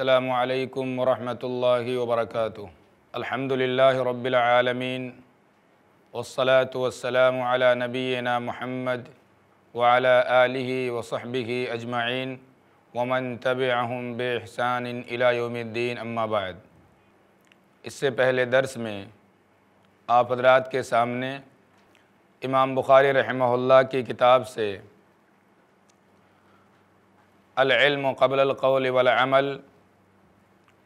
السلام عليكم ورحمة الله وبركاته الحمد لله رب العالمين والصلاة والسلام على نبينا محمد وعلى آله وصحبه أجمعين ومن تبعهم بإحسان إلى يوم الدين أما بعد اس سے इससे पहले दर्स में आप हजरात के सामने इमाम बुखारी रहमहुल्लाह की किताब से अलम कबल कौल वमल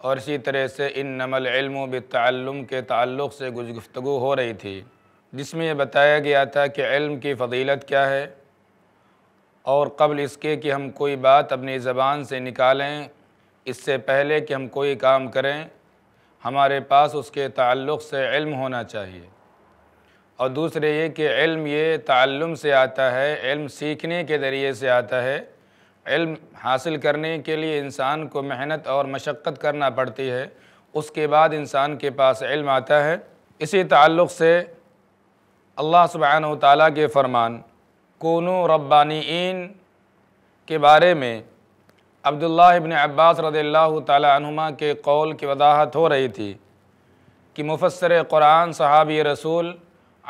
और इसी तरह से इन नमल इल्म बतम के ताल्लुक़ से गुजगुफ्तु हो रही थी जिसमें यह बताया गया था कि इल्म की फ़जीलत क्या है और कबल इसके कि हम कोई बात अपनी ज़बान से निकालें इससे पहले कि हम कोई काम करें हमारे पास उसके ताल्लुक़ से इल्म होना चाहिए और दूसरे ये कि इल्म ये ताल्लुम से आता है इल्म सीखने के ज़रिए से आता है इल्म हासिल करने के लिए इंसान को मेहनत और मशक्क़त करना पड़ती है उसके बाद इंसान के पास इल्म आता है इसी ताल्लुक़ से अल्लाह सुबहान ताली के फरमान कोनो रब्बानीन के बारे में अब्दुल्लाह इबन अब्बास रदील्ला तुमा के कौल की वजाहत हो रही थी कि मुफसर क़ुरान सहाबी रसूल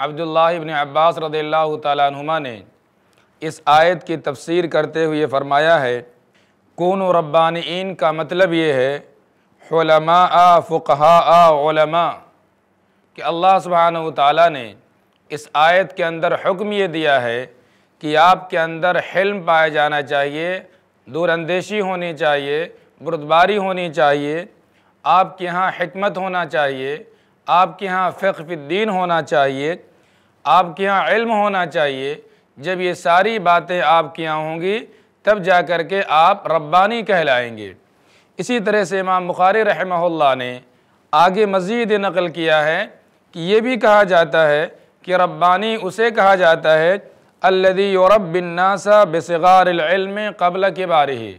अब्दुल्लाह इबन अब्बास रदील्ला तुमा ने इस आयत की तफसीर करते हुए फरमाया है कौन रब्बानी का मतलब ये है आ फ़ुकहा कि अल्लाह सुबहान ताली ने इस आयत के अंदर हुक्म ये दिया है कि आपके अंदर हिल्म पाया जाना चाहिए दूरंदेशी होनी चाहिए बुरदबारी होनी चाहिए आपके यहाँ हमत होना चाहिए आपके यहाँ फ़िक्फ़ीद्दीन होना चाहिए आपके यहाँ इल्म होना चाहिए जब ये सारी बातें आप किया होंगी तब जा कर के आप रब्बानी कहलाएंगे इसी तरह से इमाम बुखारी रहमल्ला ने आगे मज़ीद नकल किया है कि ये भी कहा जाता है कि रब्बानी उसे कहा जाता है अल्लदी यूरबिन्नासा बसगारम कबल के बारे ही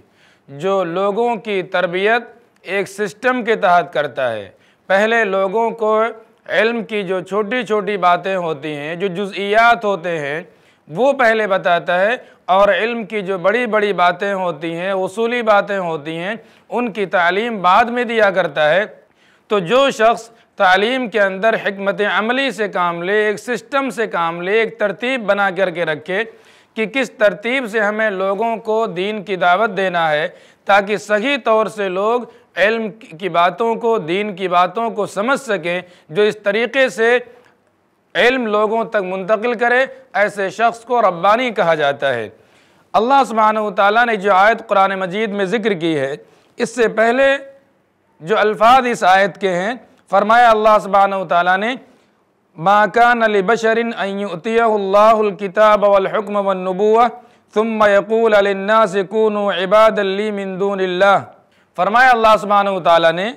जो लोगों की तरबियत एक सिस्टम के तहत करता है पहले लोगों को इल्म की जो छोटी छोटी बातें होती हैं जो जुज़ियात होते हैं वो पहले बताता है और इल्म की जो बड़ी बड़ी बातें होती हैं उसूली बातें होती हैं उनकी तालीम बाद में दिया करता है तो जो शख्स तालीम के अंदर हमत अमली से काम ले एक सिस्टम से काम ले एक तरतीब बना करके रखे कि किस तरतीब से हमें लोगों को दीन की दावत देना है ताकि सही तौर से लोग इल्म की बातों को दीन की बातों को समझ सकें जो इस तरीके से इल्म लोगों तक मुंतकिल करे ऐसे शख्स को रब्बानी कहा जाता है अल्लाह सुबहान ताली ने जो आयत कुरान मजीद में ज़िक्र की है इससे पहले जो अल्फाज इस आयत के हैं फरमाया अल्लाह सुबहान ताली ने माकान अली बशरिन अतियाल्लाकिताब वलहकम वनबूआ तुम यकूल अलन्नासिकून इबादली मंदूनल्ला फरमाया अल्लाह सुबहान ताली ने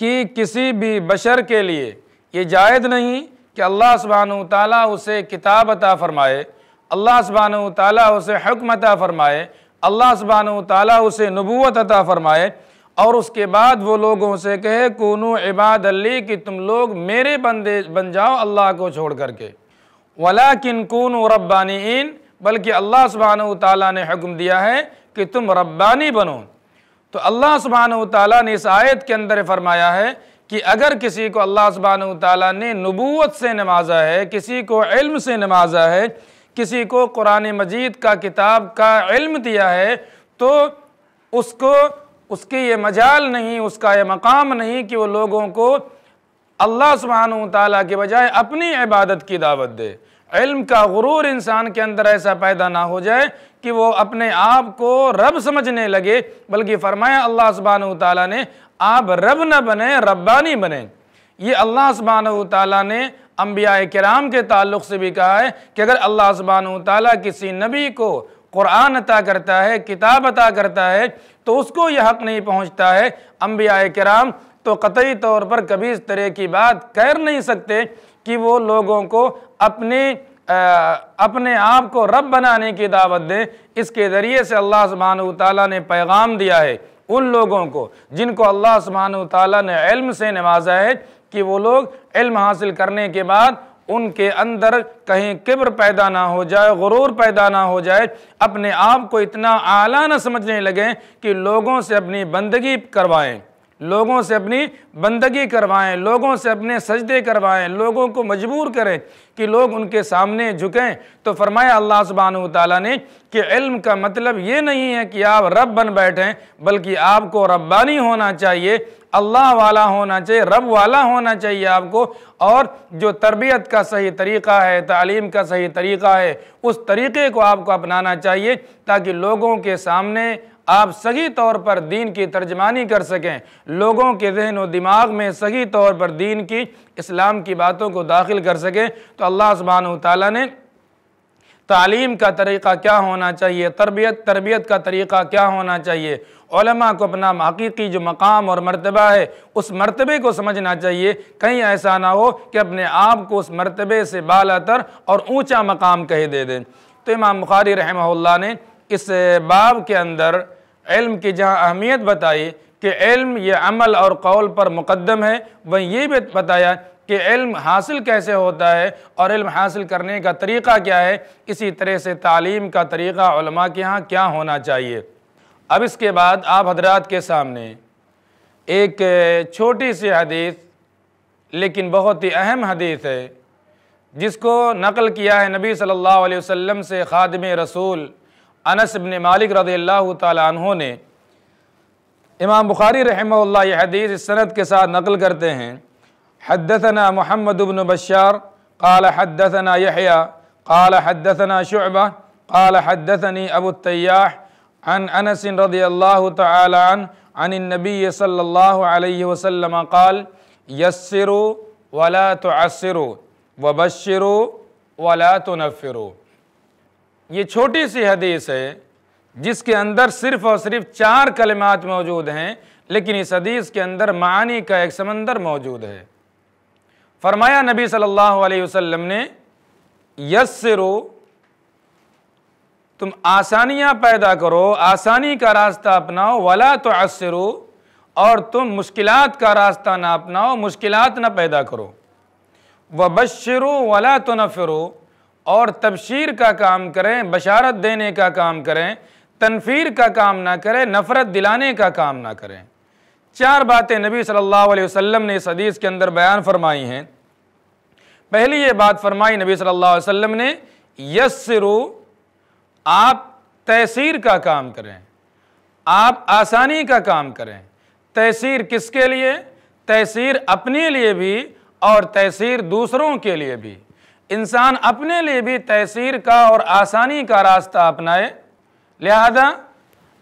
कि किसी भी बशर के लिए ये जायज़ नहीं कि अल्लाह सुबहान ताली उसे किताब अता फ़रमाए अल्लाह सुबहान ताली उसे हकम अता फ़रमाए अल्लाह सुबहान ताली उसे नबूत अता फ़रमाए और उसके बाद वो लोगों से कहे कूनू इबाद अली कि तुम लोग मेरे बंदे बन जाओ अल्लाह को छोड़ करके वला किन कून रब्बानी बल्कि अल्लाह सुबहान ताली ने हुक्म दिया है कि तुम रब्बानी बनो तो अल्लाह सुबहान ताली ने इस आयत के अंदर फरमाया है कि अगर किसी को अल्लाह सुबहान ताली ने नबूत से नवाजा है किसी को इल्म से नवाजा है किसी को कुरान मजीद का किताब का इल्म दिया है तो उसको उसकी ये मजाल नहीं उसका ये मकाम नहीं कि वो लोगों को अल्लाह सुबहान ताली के बजाय अपनी इबादत की दावत दे इल्म का गुरूर इंसान के अंदर ऐसा पैदा ना हो जाए कि वो अपने आप को रब समझने लगे बल्कि फरमाया अल्लाह सुबहान तला ने आप रब न बने रब्बानी बने ये अल्लाह सुबहान तला ने अम्बिया कराम के ताल्लुक से भी कहा है कि अगर अल्लाह सुबहान तला किसी नबी को क़ुरान अता करता है किताब अता करता है तो उसको यह हक नहीं पहुँचता है अम्बिया कराम तो कतई तौर पर कभी इस तरह की बात कर नहीं सकते कि वो लोगों को अपने अपने आप को रब बनाने की दावत दें इसके ज़रिए से अल्लाह सुबहान ताली ने पैगाम दिया है उन लोगों को जिनको अल्लाह सुबहान ताली ने इल्म से नवाजा है कि वो लोग इल्म हासिल करने के बाद उनके अंदर कहीं किब्र पैदा ना हो जाए गुरूर पैदा ना हो जाए अपने आप को इतना आला ना समझने लगें कि लोगों से अपनी बंदगी करवाएँ लोगों से अपनी बंदगी करवाएं लोगों से अपने सजदे करवाएं लोगों को मजबूर करें कि लोग उनके सामने झुकें तो फरमाया अल्लाह सुबहान ताली ने कि इल्म का मतलब ये नहीं है कि आप रब बन बैठें बल्कि आपको रब्बानी होना चाहिए अल्लाह वाला होना चाहिए रब वाला होना चाहिए आपको और जो तरबियत का सही तरीक़ा है तालीम का सही तरीक़ा है उस तरीक़े को आपको अपनाना चाहिए ताकि लोगों के सामने आप सही तौर पर दीन की तर्जमानी कर सकें लोगों के जहन व दिमाग में सही तौर पर दीन की इस्लाम की बातों को दाखिल कर सकें तो अल्लाह सुबहान ताली ने तालीम का तरीक़ा क्या होना चाहिए तरबियत तरबियत का तरीक़ा क्या होना चाहिए को अपना हकीकी जो मकाम और मरतबा है उस मरतबे को समझना चाहिए कहीं ऐसा ना हो कि अपने आप को उस मरतबे से बाला तर और ऊँचा मकाम कह दे दें तो इमाम बुखारी रहम्ला ने इस बाब के अंदर इल्म की जहाँ अहमियत बताई कि इल्म ये अमल और कौल पर मुकदम है वहीं ये भी बताया कि इल्म हासिल कैसे होता है और इल्म हासिल करने का तरीक़ा क्या है इसी तरह से तालीम का तरीक़ा के यहाँ क्या होना चाहिए अब इसके बाद आप हजरात के सामने एक छोटी सी हदीस लेकिन बहुत ही अहम हदीस है जिसको नकल किया है नबी सल्लल्लाहु अलैहि वसल्लम से खादम रसूल अनस बिन मालिक रदील्ला तु ने इमाम बुखारी यह हदीस इस सनत के साथ नकल करते हैं हदतना महमद बिन बशार कल हदतना यहिया काल हदतना शुबा काल हदतनी अबू तैयाह अन अनस रदील्ला तन النبي नबी الله عليه وسلم قال يسروا ولا تعسروا وبشروا ولا تنفروا ये छोटी सी हदीस है जिसके अंदर सिर्फ और सिर्फ चार कलमात मौजूद हैं लेकिन इस हदीस के अंदर मानी का एक समंदर मौजूद है फरमाया नबी सल्लल्लाहु अलैहि वसल्लम ने यस्रो तुम आसानियां पैदा करो आसानी का रास्ता अपनाओ वला तो असरो और तुम मुश्किलात का रास्ता ना अपनाओ मुश्किलात ना पैदा करो व वला तो नफरो और तबशीर का काम करें बशारत देने का काम करें तनफीर का काम ना करें नफ़रत दिलाने का काम ना करें चार बातें नबी सल्लल्लाहु अलैहि वसल्लम ने इस हदीस के अंदर बयान फरमाई हैं पहली ये बात फरमाई नबी सल्लल्लाहु अलैहि वसल्लम ने यस्रो आप तैसीर का काम करें आप आसानी का काम करें तैसीर किसके लिए तैसीर अपने लिए भी और तैसीर दूसरों के लिए भी इंसान अपने लिए भी तहसीर का और आसानी का रास्ता अपनाए लिहाजा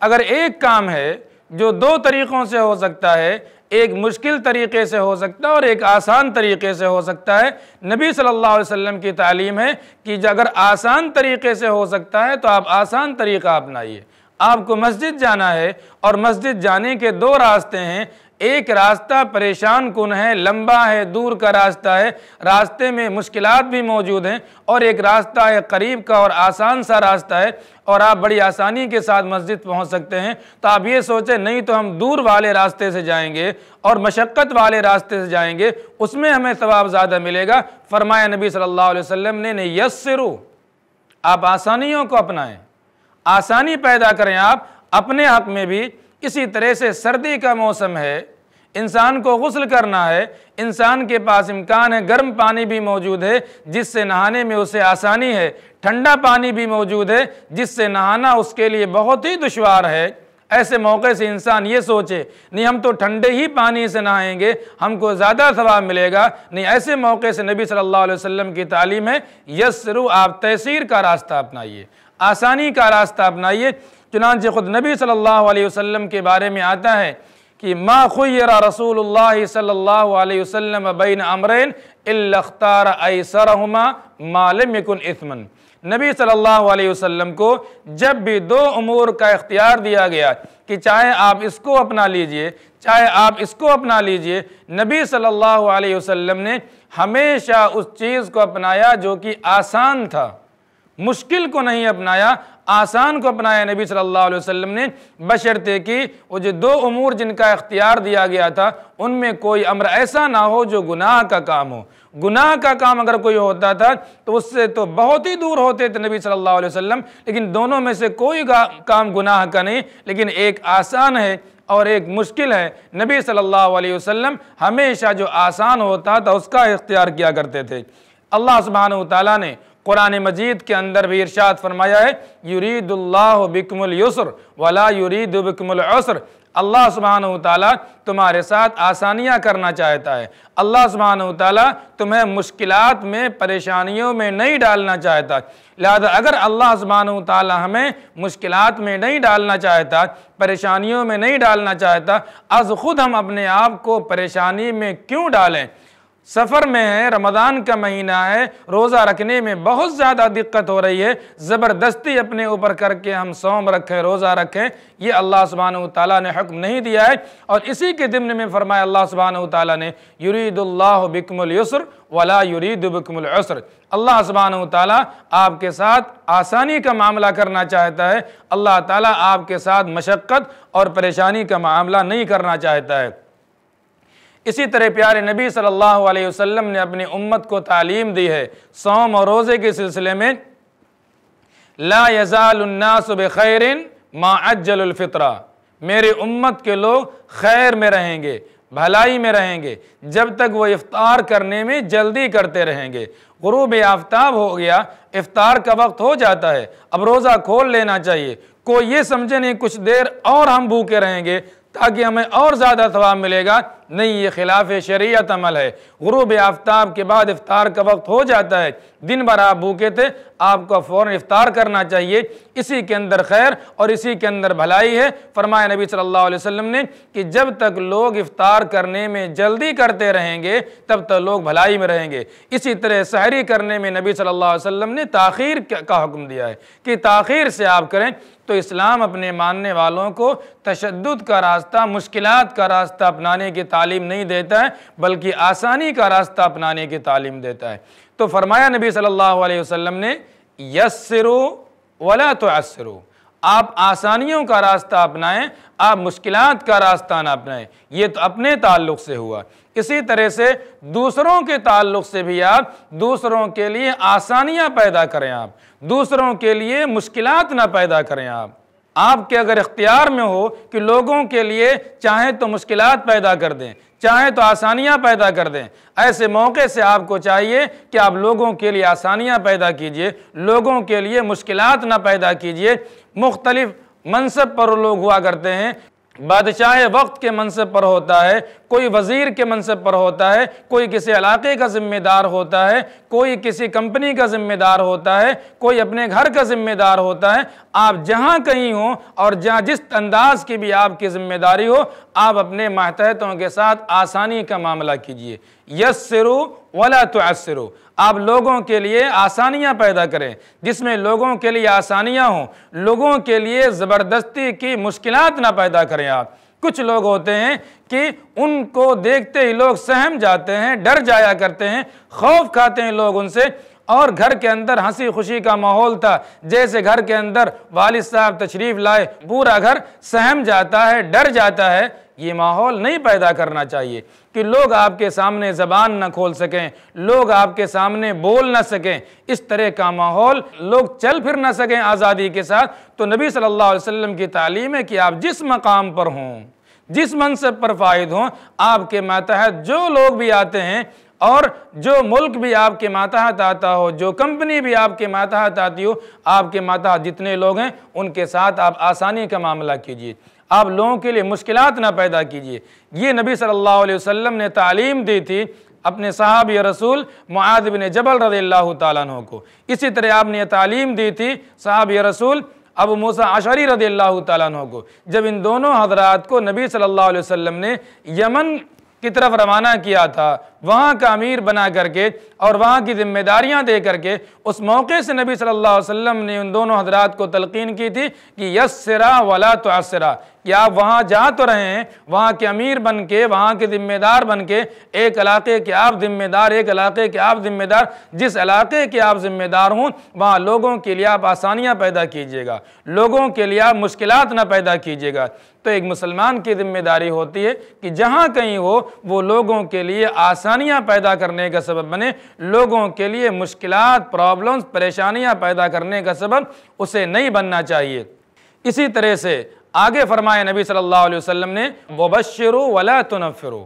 अगर एक काम है जो दो तरीक़ों से हो सकता है एक मुश्किल तरीके से हो सकता है और एक आसान तरीके से हो सकता है नबी सल्लल्लाहु अलैहि वसल्लम की तालीम है कि अगर आसान तरीके से हो सकता है तो आप आसान तरीका अपनाइए आपको मस्जिद जाना है और मस्जिद जाने के दो रास्ते हैं एक रास्ता परेशान कन है लंबा है दूर का रास्ता है रास्ते में मुश्किल भी मौजूद हैं और एक रास्ता है करीब का और आसान सा रास्ता है और आप बड़ी आसानी के साथ मस्जिद पहुंच सकते हैं तो आप ये सोचें नहीं तो हम दूर वाले रास्ते से जाएंगे और मशक्क़त वाले रास्ते से जाएंगे उसमें हमें सवाब ज़्यादा मिलेगा फरमाया नबी सल्ला वसम ने नहीं यस्सरु आप आसानियों को अपनाएं आसानी पैदा करें आप अपने हक में भी इसी तरह से सर्दी का मौसम है इंसान को गसल करना है इंसान के पास इम्कान है गर्म पानी भी मौजूद है जिससे नहाने में उसे आसानी है ठंडा पानी भी मौजूद है जिससे नहाना उसके लिए बहुत ही दुशवार है ऐसे मौके से इंसान ये सोचे नहीं हम तो ठंडे ही पानी से नहाएंगे हमको ज़्यादा सवाब मिलेगा नहीं ऐसे मौके से नबी सल्लल्लाहु अलैहि वसल्लम की तालीम है यसरु आप तैसीर का रास्ता अपनाइए आसानी का रास्ता अपनाइए चुनानचे खुद नबी सल्लल्लाहु अलैहि वसल्लम के बारे में आता है कि खुरा रसूल सल्ला वसम बिन अमरन अख्तार ऐसरमा मालम यकुन इसमन नबी सल्लल्लाहु अलैहि वसल्लम को जब भी दो उमूर का इख्तियार दिया गया कि चाहे आप इसको अपना लीजिए चाहे आप इसको अपना लीजिए नबी सल्लल्लाहु अलैहि वसल्लम ने हमेशा उस चीज़ को अपनाया जो कि आसान था मुश्किल को नहीं अपनाया आसान को अपनाया नबी सल्लल्लाहु अलैहि वसल्लम ने बशर्ते कि वो जो दो अमूर जिनका इख्तियार दिया गया था उनमें कोई अमर ऐसा ना हो जो गुनाह का काम हो गुनाह का काम अगर कोई होता था तो उससे तो बहुत ही दूर होते थे नबी सल्लल्लाहु अलैहि वसल्लम लेकिन दोनों में से कोई काम गुनाह का नहीं लेकिन एक आसान है और एक मुश्किल है नबी सल्लल्लाहु अलैहि वसल्लम हमेशा जो आसान होता था उसका इख्तियार किया करते थे अल्लाह सुबहान तला ने कुरान मजीद के अंदर भी इर्शाद फरमाया है यूरीदुल्लाबिकमयुसर वला यूरीदबिकमसर अल्लाह सुबहान ताली तुम्हारे साथ आसानियाँ करना चाहता है अल्लाह सुबहान ताली तुम्हें मुश्किल में परेशानियों में नहीं डालना चाहता लिहाजा अगर अल्लाह सुबहान ताली हमें मुश्किल में नहीं डालना चाहता परेशानियों में नहीं डालना चाहता आज खुद हम अपने आप को परेशानी में क्यों डालें सफ़र में है रमज़ान का महीना है रोज़ा रखने में बहुत ज़्यादा दिक्कत हो रही है ज़बरदस्ती अपने ऊपर करके हम सोम रखें रोज़ा रखें ये अल्लाह सुबहान तला ने हुक्म नहीं दिया है और इसी के दिमन में फरमाया अल्लाह सुबहान तला ने युरीदुल्लाबिकमयुसर वला युरीदबिकमसर अल्लाह सुबहान तला आपके साथ आसानी का मामला करना चाहता है अल्लाह ताली आपके साथ मशक्क़त और परेशानी का मामला नहीं करना चाहता है इसी तरह प्यारे नबी सल्लल्लाहु अलैहि वसल्लम ने अपनी उम्मत को तालीम दी है सोम और रोज़े के सिलसिले में ला यज़ालन्नासब खैरिन माँ मेरी उम्मत के लोग खैर में रहेंगे भलाई में रहेंगे जब तक वो इफ्तार करने में जल्दी करते रहेंगे गुरूब आफ्ताब हो गया इफ्तार का वक्त हो जाता है अब रोज़ा खोल लेना चाहिए कोई ये समझे नहीं कुछ देर और हम भूखे रहेंगे ताकि हमें और ज़्यादा सवाब मिलेगा नहीं ये खिलाफ शरीयत अमल है गुरूब आफ्ताब के बाद इफ़ार का वक्त हो जाता है दिन भर आप भूखे थे आपको फ़ौर इफ़ार करना चाहिए इसी के अंदर खैर और इसी के अंदर भलाई है फरमाया नबी सल्लल्लाहु अलैहि वसल्लम ने कि जब तक लोग इफ्तार करने में जल्दी करते रहेंगे तब तक लोग भलाई में रहेंगे इसी तरह सहरी करने में नबी सल्लल्लाहु अलैहि वसल्लम ने ताखीर का हुक्म दिया है कि ताखीर से आप करें तो इस्लाम अपने मानने वालों को तशद का रास्ता मुश्किल का रास्ता अपनाने की तालीम नहीं देता है बल्कि आसानी का रास्ता अपनाने की तालीम देता है तो फरमाया नबी सल्लल्लाहु अलैहि वसल्लम ने यसरो वला तो आप आसानियों का रास्ता अपनाएं आप मुश्किल का रास्ता ना अपनाएं ये तो अपने ताल्लुक से हुआ इसी तरह से दूसरों के ताल्लुक से भी आप दूसरों के लिए आसानियां पैदा करें आप दूसरों के लिए मुश्किल ना पैदा करें आप आपके अगर इख्तियार में हो कि लोगों के लिए चाहे तो मुश्किल पैदा कर दें चाहे तो आसानियाँ पैदा कर दें ऐसे मौके से आपको चाहिए कि आप लोगों के लिए आसानियाँ पैदा कीजिए लोगों के लिए मुश्किल ना पैदा कीजिए मुख्तलिफ मनसब पर लोग हुआ करते हैं बादशाह वक्त के मनसब पर होता है कोई वज़ीर के मनसब पर होता है कोई किसी इलाके का ज़िम्मेदार होता है कोई किसी कंपनी का ज़िम्मेदार होता है कोई अपने घर का ज़िम्मेदार होता है आप जहाँ कहीं हो और जहाँ जिस अंदाज की भी आपकी ज़िम्मेदारी हो आप अपने मातहतों के साथ आसानी का मामला कीजिए वाला तो असरू आप लोगों के लिए आसानियां पैदा करें जिसमें लोगों के लिए आसानियां हों लोगों के लिए ज़बरदस्ती की मुश्किलात ना पैदा करें आप कुछ लोग होते हैं कि उनको देखते ही लोग सहम जाते हैं डर जाया करते हैं खौफ खाते हैं लोग उनसे और घर के अंदर हंसी खुशी का माहौल था जैसे घर के अंदर वालिद साहब तशरीफ़ लाए पूरा घर सहम जाता है डर जाता है ये माहौल नहीं पैदा करना चाहिए कि लोग आपके सामने ज़बान ना खोल सकें लोग आपके सामने बोल ना सकें इस तरह का माहौल लोग चल फिर ना सकें आज़ादी के साथ तो नबी सल्लल्लाहु अलैहि वसल्लम की तालीम है कि आप जिस मकाम पर हों जिस मनसब पर फायद हों आपके मातहत जो लोग भी आते हैं और जो मुल्क भी आपके मातहत आता हो जो कंपनी भी आपके मातहत आती हो आपके मातहत जितने लोग हैं उनके साथ आप आसानी का मामला कीजिए आप लोगों के लिए मुश्किल ना पैदा कीजिए ये नबी सल्लल्लाहु अलैहि वसल्लम ने तालीम दी थी अपने साहब रसूल मुआदबिन जबल रदी अल्लाह तु को इसी तरह आपने तालीम दी थी साहब रसूल अब मूसा आशारी रदी अल्लाह तु को जब इन दोनों हजरात को नबी सल्लल्लाहु अलैहि वसल्लम ने यमन की तरफ रवाना किया था वहाँ का अमीर बना करके और वहाँ की जिम्मेदारियाँ दे करके उस मौके से नबी सल्लल्लाहु अलैहि वसल्लम ने उन दोनों हजरात को तलकीन की थी कि यसरा वला तो असरा कि आप वहाँ जा तो रहे हैं वहाँ के अमीर बन के वहाँ के ज़िम्मेदार बन के एक इलाके के आप ज़िम्मेदार एक इलाके के आप ज़िम्मेदार जिस इलाके के आप ज़िम्मेदार हों वहाँ लोगों के लिए आप आसानियाँ पैदा कीजिएगा लोगों के लिए आप मुश्किल ना पैदा कीजिएगा तो एक मुसलमान की जिम्मेदारी होती है कि जहाँ कहीं हो वो लोगों के लिए आसान परेशानियां पैदा करने का सबब बने लोगों के लिए मुश्किल प्रॉब्लम्स परेशानियां पैदा करने का सबब उसे नहीं बनना चाहिए इसी तरह से आगे फरमाए नबी सल्लल्लाहु अलैहि वसल्लम ने वबशर वला तुनफ़िरु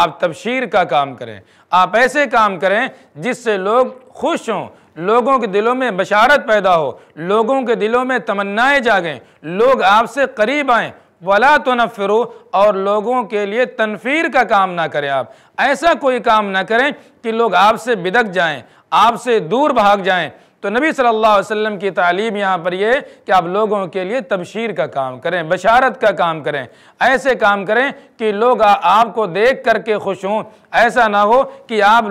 आप तबशीर का काम करें आप ऐसे काम करें जिससे लोग खुश हों लोगों के दिलों में बशारत पैदा हो लोगों के दिलों में तमन्नाएं जागें लोग आपसे करीब आएँ वला तो फिर और लोगों के लिए तनफीर का काम ना करें आप ऐसा कोई काम ना करें कि लोग आपसे बिदक जाएं आपसे दूर भाग जाएं तो नबी सल्लल्लाहु अलैहि वसल्लम की तालीम यहाँ पर यह कि आप लोगों के लिए तबशीर का काम करें बशारत का काम करें ऐसे काम करें कि लोग आ, आपको देख करके खुश हों ऐसा ना हो कि आप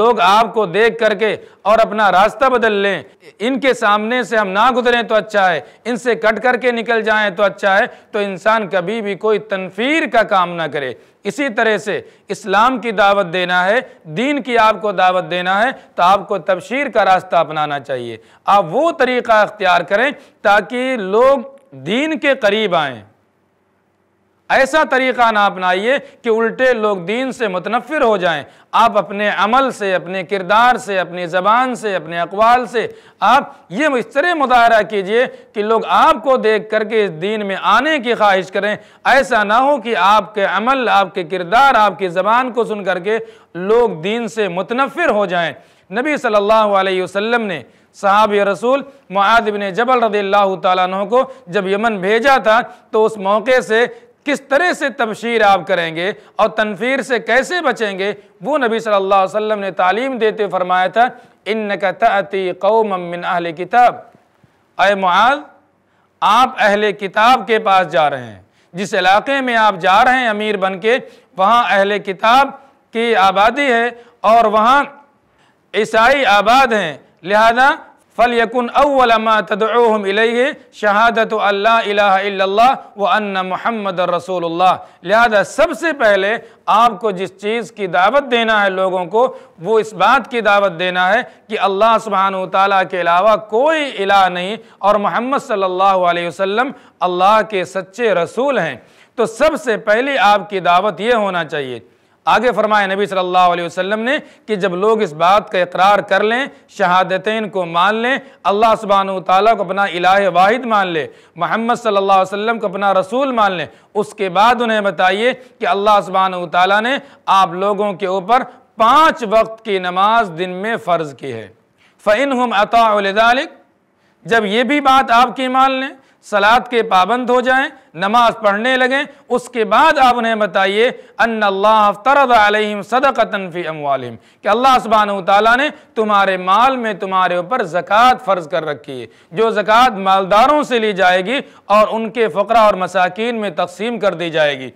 लोग आपको देख करके और अपना रास्ता बदल लें इनके सामने से हम ना गुजरें तो अच्छा है इनसे कट करके निकल जाएं तो अच्छा है तो इंसान कभी भी कोई तनफीर का काम ना करे इसी तरह से इस्लाम की दावत देना है दीन की आपको दावत देना है तो आपको तबशीर का रास्ता अपनाना चाहिए आप वो तरीक़ा अख्तियार करें ताकि लोग दीन के करीब आएँ ऐसा तरीक़ा ना अपनाइए कि उल्टे लोग दीन से मुतनफ़िर हो जाएं आप अपने अमल से अपने किरदार से अपनी ज़बान से अपने अकवाल से आप ये इस तरह मुतारा कीजिए कि लोग आपको देख करके इस दीन में आने की ख्वाहिश करें ऐसा ना हो कि आपके अमल आपके किरदार आपकी ज़बान को सुन करके लोग दीन से मुतनफ़िर हो जाएँ नबी सल्लल्लाहु अलैहि वसल्लम ने साहब रसूल मुआद बिन जबल रदी अल्लाह तु को जब यमन भेजा था तो उस मौके से किस तरह से तबशीर आप करेंगे और तनफीर से कैसे बचेंगे वो नबी सल्लल्लाहु अलैहि वसल्लम ने तालीम देते फरमाया था इन तती कौम मिन अहल किताब अय मुआज आप अहल किताब के पास जा रहे हैं जिस इलाके में आप जा रहे हैं अमीर बन के वहाँ अहल किताब की आबादी है और वहाँ ईसाई आबाद हैं लिहाजा फल यकुन अवलमा तदम शहादत अल्लाह व अन्न महमद रसोल्ला लिहाजा सबसे पहले आपको जिस चीज़ की दावत देना है लोगों को वो इस बात की दावत देना है कि अल्लाह सुबहान तला के अलावा कोई इला नहीं और मोहम्मद सल्ला वसम अल्लाह के सच्चे रसूल हैं तो सबसे पहले आपकी दावत ये होना चाहिए आगे फरमाए नबी सल्लल्लाहु अलैहि वसल्लम ने कि जब लोग इस बात का इकरार कर लें शहादतें को मान लें अल्लाह सुबहान ताली को अपना इलाह वाहिद मान लें मोहम्मद सल्लल्लाहु अलैहि वसल्लम को अपना रसूल मान लें उसके बाद उन्हें बताइए कि अल्लाह सुबहान ताली ने आप लोगों के ऊपर पाँच वक्त की नमाज दिन में फ़र्ज़ की है फ़ैन हम अतालिक जब ये भी बात आपकी मान लें सलाद के पाबंद हो जाएं नमाज पढ़ने लगें उसके बाद आप उन्हें बताइए अल्लाह आलिम सदक़तनफ़ी अमवालिम कि अल्लाह सुबहान ने तुम्हारे माल में तुम्हारे ऊपर ज़क़़त फ़र्ज़ कर रखी है जो ज़क़़त मालदारों से ली जाएगी और उनके फ़करा और मसाकिन में तकसीम कर दी जाएगी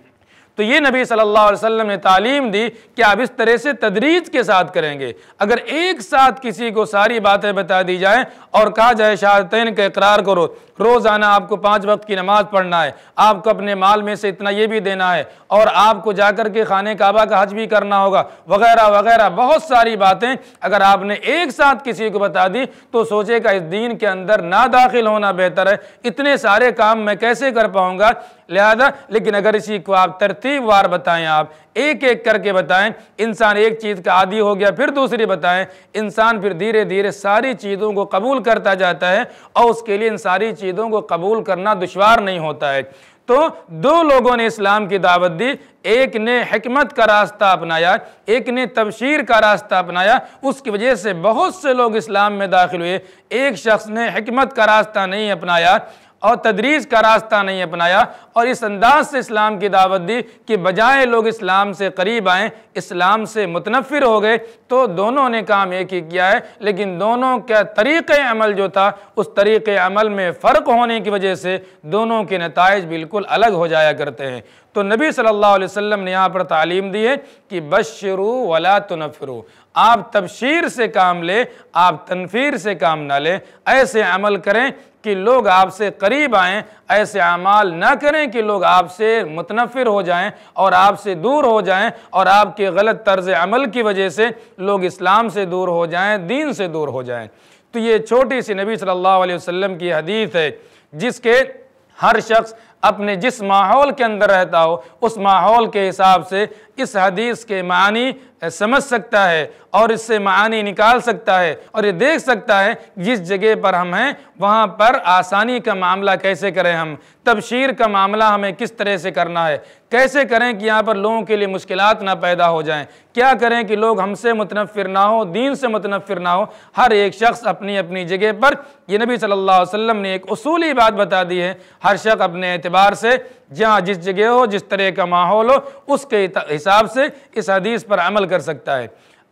तो ये नबी सल्लल्लाहु अलैहि वसल्लम ने तालीम दी कि आप इस तरह से तदरीज के साथ करेंगे अगर एक साथ किसी को सारी बातें बता दी जाए और कहा जाए शाहन का इकरार करो रोज़ाना आपको पाँच वक्त की नमाज़ पढ़ना है आपको अपने माल में से इतना ये भी देना है और आपको जा कर के खाने काबा का हज भी करना होगा वगैरह वगैरह बहुत सारी बातें अगर आपने एक साथ किसी को बता दी तो सोचेगा इस दीन के अंदर ना दाखिल होना बेहतर है इतने सारे काम मैं कैसे कर पाऊँगा लिहाजा लेकिन अगर इसी को आप तरतीब वार बताएं आप एक एक करके बताएं इंसान एक चीज़ का आदि हो गया फिर दूसरी बताएं इंसान फिर धीरे धीरे सारी चीज़ों को कबूल करता जाता है और उसके लिए इन सारी चीज़ों को कबूल करना दुशवार नहीं होता है तो दो लोगों ने इस्लाम की दावत दी एक ने हमत का रास्ता अपनाया एक ने तबशीर का रास्ता अपनाया उसकी वजह से बहुत से लोग इस्लाम में दाखिल हुए एक शख्स ने हमत का रास्ता नहीं अपनाया और तदरीस का रास्ता नहीं अपनाया और इस अंदाज से इस्लाम की दावत दी कि बजाय लोग इस्लाम से करीब आए इस्लाम से मुतनफ़िर हो गए तो दोनों ने काम एक ही किया है लेकिन दोनों का तरीक़ अमल जो था उस तरीक़ अमल में फ़र्क होने की वजह से दोनों के नतज बिल्कुल अलग हो जाया करते हैं तो नबी सल्लल्लाहु अलैहि वसल्लम ने यहाँ पर तालीम दी है कि बशरू वला तनफरू आप तबशीर से काम ले आप तनफीर से काम ना लें ऐसे अमल करें कि लोग आपसे करीब आएँ ऐसे अमाल ना करें कि लोग आपसे मुतनफ़र हो जाएँ और आपसे दूर हो जाएँ और आपके गलत तर्ज अमल की वजह से लोग इस्लाम से दूर हो जाएँ दीन से दूर हो जाएँ तो ये छोटी सी नबी सल्लल्लाहु अलैहि वसल्लम की हदीस है जिसके हर शख्स अपने जिस माहौल के अंदर रहता हो उस माहौल के हिसाब से इस हदीस के मानी समझ सकता है और इससे मानी निकाल सकता है और ये देख सकता है जिस जगह पर हम हैं वहाँ पर आसानी का मामला कैसे करें हम तबशीर का मामला हमें किस तरह से करना है कैसे करें कि यहाँ पर लोगों के लिए मुश्किल ना पैदा हो जाएँ क्या करें कि लोग हमसे मुतनफ़िर ना हो दीन से मुतनफ़िर ना हो हर एक शख्स अपनी अपनी जगह पर यह नबी सल्ला वसम ने एक असूली बात बता दी है हर शख्स अपने एतबार से जहाँ जिस जगह हो जिस तरह का माहौल हो उसके हिसाब से इस हदीस पर अमल कर सकता है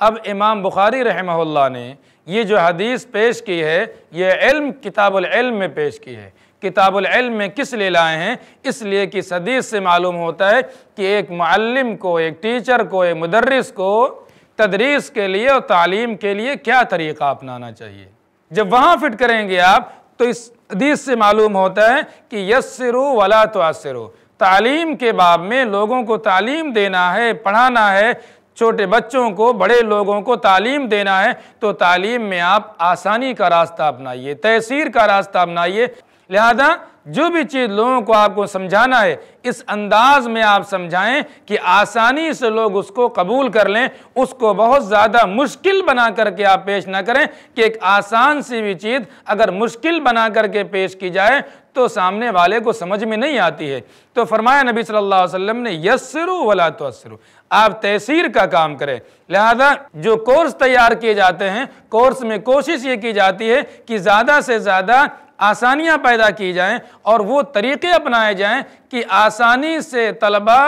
अब इमाम बुखारी रहमल्ला ने ये जो हदीस पेश की है ये इल्म किताबुल्म में पेश की है किताबुल्म में किस लिए लाए हैं इसलिए कि इस हदीस से मालूम होता है कि एक मालम को एक टीचर को एक मदरस को तदरीस के लिए और तालीम के लिए क्या तरीक़ा अपनाना चाहिए जब वहाँ फिट करेंगे आप तो इस हदीस से मालूम होता है कि यस्सरो वला तोसरो तालीम के बाब में लोगों को तालीम देना है पढ़ाना है छोटे बच्चों को बड़े लोगों को तालीम देना है तो तालीम में आप आसानी का रास्ता अपनाइए तहसीर का रास्ता अपनाइए लिहाजा जो भी चीज़ लोगों को आपको समझाना है इस अंदाज में आप समझाएं कि आसानी से लोग उसको कबूल कर लें उसको बहुत ज़्यादा मुश्किल बना करके आप पेश ना करें कि एक आसान सी भी चीज़ अगर मुश्किल बना करके पेश की जाए तो सामने वाले को समझ में नहीं आती है तो फरमाया नबी सल्लल्लाहु अलैहि वसल्लम ने यस्सरु वला तस्सरु आप तहसीर का काम करें लिहाजा जो कोर्स तैयार किए जाते हैं कोर्स में कोशिश ये की जाती है कि ज़्यादा से ज़्यादा आसानियाँ पैदा की जाएँ और वो तरीक़े अपनाए जाएँ कि आसानी से तलबा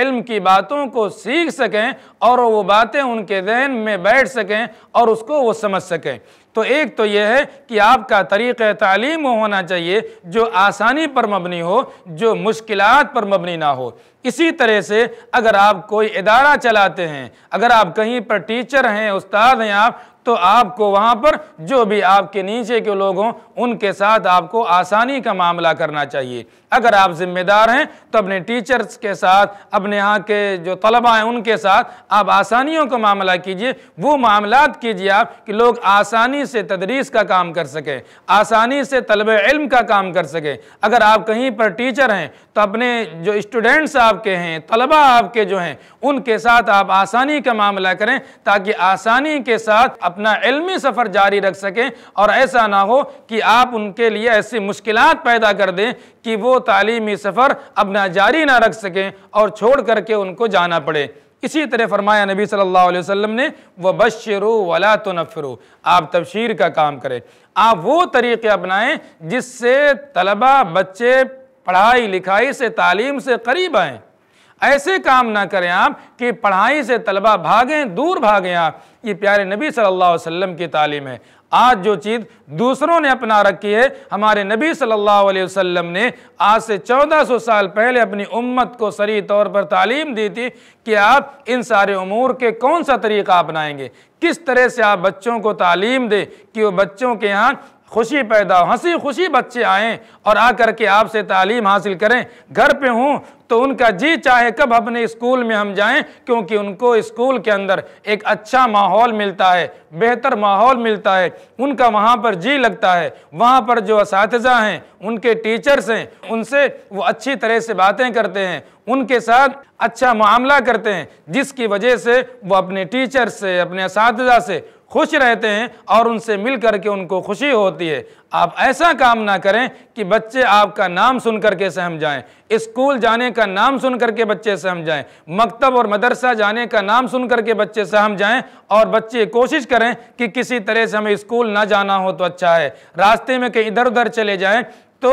इल्म की बातों को सीख सकें और वो बातें उनके जहन में बैठ सकें और उसको वो समझ सकें तो एक तो यह है कि आपका तरीक़ तालीम होना चाहिए जो आसानी पर मबनी हो जो मुश्किल पर मबनी ना हो इसी तरह से अगर आप कोई इदारा चलाते हैं अगर आप कहीं पर टीचर हैं उस्ताद हैं आप तो आपको वहां पर जो भी आपके नीचे के लोग हों उनके साथ आपको आसानी का मामला करना चाहिए अगर आप जिम्मेदार हैं तो अपने टीचर्स के साथ अपने यहाँ के जो तलबा हैं उनके साथ आप आसानियों का मामला कीजिए वो मामला कीजिए आप कि लोग आसानी से तदरीस का काम कर सकें आसानी से तलब इल्म का काम कर सकें अगर आप कहीं पर टीचर हैं तो अपने जो स्टूडेंट्स आपके हैं तलबा आपके जो हैं उनके साथ आप आसानी का मामला करें ताकि आसानी के साथ अपना इलमी सफ़र जारी रख सकें और ऐसा ना हो कि आप उनके लिए ऐसी मुश्किल पैदा कर दें कि वो तालीमी सफ़र अपना जारी ना रख सकें और छोड़ करके उनको जाना पड़े इसी तरह फरमाया नबी सल्लल्लाहु अलैहि वसल्लम ने वह बशरु वला तो नफरु आप तबशीर का काम करें आप वो तरीक़े अपनाएं जिससे तलबा बच्चे पढ़ाई लिखाई से तालीम से करीब आएँ ऐसे काम ना करें आप कि पढ़ाई से तलबा भागें दूर भागें आप ये प्यारे नबी सल्लल्लाहु अलैहि वसल्लम की तालीम है आज जो चीज़ दूसरों ने अपना रखी है हमारे नबी सल्लल्लाहु अलैहि वसल्लम ने आज से 1400 साल पहले अपनी उम्मत को सरी तौर पर तालीम दी थी कि आप इन सारे अमूर के कौन सा तरीका अपनाएंगे किस तरह से आप बच्चों को तालीम दें कि वो बच्चों के यहाँ खुशी पैदा हो हंसी खुशी बच्चे आएँ और आ कर के आपसे तालीम हासिल करें घर पे हूँ तो उनका जी चाहे कब अपने स्कूल में हम जाएं क्योंकि उनको स्कूल के अंदर एक अच्छा माहौल मिलता है बेहतर माहौल मिलता है उनका वहाँ पर जी लगता है वहाँ पर जो इस हैं उनके टीचर्स हैं उनसे वो अच्छी तरह से बातें करते हैं उनके साथ अच्छा मामला करते हैं जिसकी वजह से वो अपने टीचर से अपने इस से खुश रहते हैं और उनसे मिल करके उनको खुशी होती है आप ऐसा काम ना करें कि बच्चे आपका नाम सुन करके सहम जाएं स्कूल जाने का नाम सुन करके बच्चे सहम जाएं मकतब और मदरसा जाने का नाम सुन करके बच्चे सहम जाएं और बच्चे कोशिश करें कि किसी तरह से हमें स्कूल ना जाना हो तो अच्छा है रास्ते में कहीं इधर उधर चले जाएं तो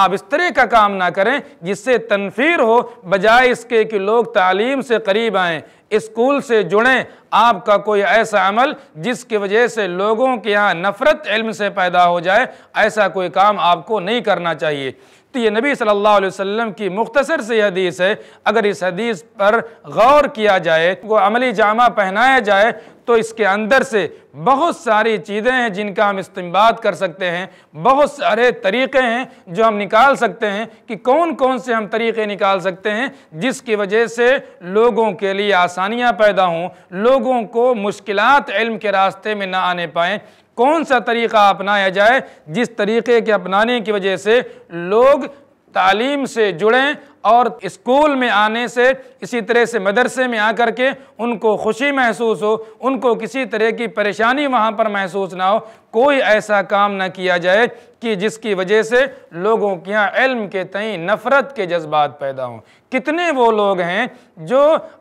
आप इस तरह का काम ना करें जिससे तनफीर हो बजाय इसके कि लोग तालीम से करीब आएँ स्कूल से जुड़ें आपका कोई ऐसा अमल जिसकी वजह से लोगों के यहाँ नफ़रत इल्म से पैदा हो जाए ऐसा कोई काम आपको नहीं करना चाहिए तो ये नबी सल्लल्लाहु अलैहि वसल्लम की मुख्तसर से हदीस है अगर इस हदीस पर गौर किया जाए वो अमली जामा पहनाया जाए तो इसके अंदर से बहुत सारी चीज़ें हैं जिनका हम इस्तेमाल कर सकते हैं बहुत सारे तरीक़े हैं जो हम निकाल सकते हैं कि कौन कौन से हम तरीक़े निकाल सकते हैं जिसकी वजह से लोगों के लिए आसानियाँ पैदा हों लोगों को मुश्किल इल्म के रास्ते में ना आने पाएँ कौन सा तरीक़ा अपनाया जाए जिस तरीक़े के अपनाने की वजह से लोग तालीम से जुड़ें और स्कूल में आने से इसी तरह से मदरसे में आकर के उनको खुशी महसूस हो उनको किसी तरह की परेशानी वहाँ पर महसूस ना हो कोई ऐसा काम ना किया जाए कि जिसकी वजह से लोगों के यहाँ इल्म के तई नफ़रत के जज्बात पैदा हों कितने वो लोग हैं जो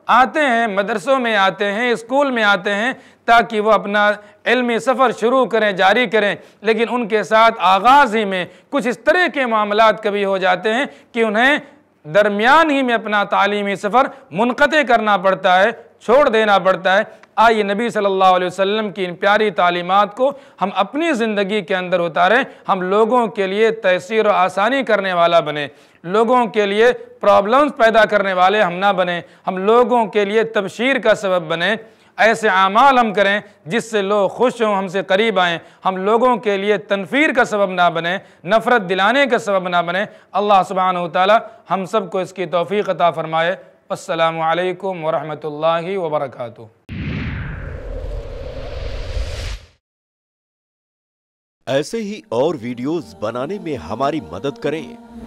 आते हैं मदरसों में आते हैं स्कूल में आते हैं ताकि वो अपना इल्मी सफ़र शुरू करें जारी करें लेकिन उनके साथ आगाज़ ही में कुछ इस तरह के मामला कभी हो जाते हैं कि उन्हें दरमियान ही में अपना तालीमी सफ़र मुनक़ करना पड़ता है छोड़ देना पड़ता है आइए नबी सल्लल्लाहु अलैहि वसल्लम की इन प्यारी तालीमत को हम अपनी ज़िंदगी के अंदर उतारें हम लोगों के लिए तयसर आसानी करने वाला बने लोगों के लिए प्रॉब्लम्स पैदा करने वाले हम ना बने हम लोगों के लिए तबशीर का सबब बने ऐसे अमाल हम करें जिससे लोग खुश हों हमसे करीब आएँ हम लोगों के लिए तनफीर का सबब ना बने नफ़रत दिलाने का सबब ना बने अल्लाह सुबहान ताली हम सब को इसकी तोफ़ी अता फ़रमाए असलकम वरहमल वबरकू ऐसे ही और वीडियोस बनाने में हमारी मदद करें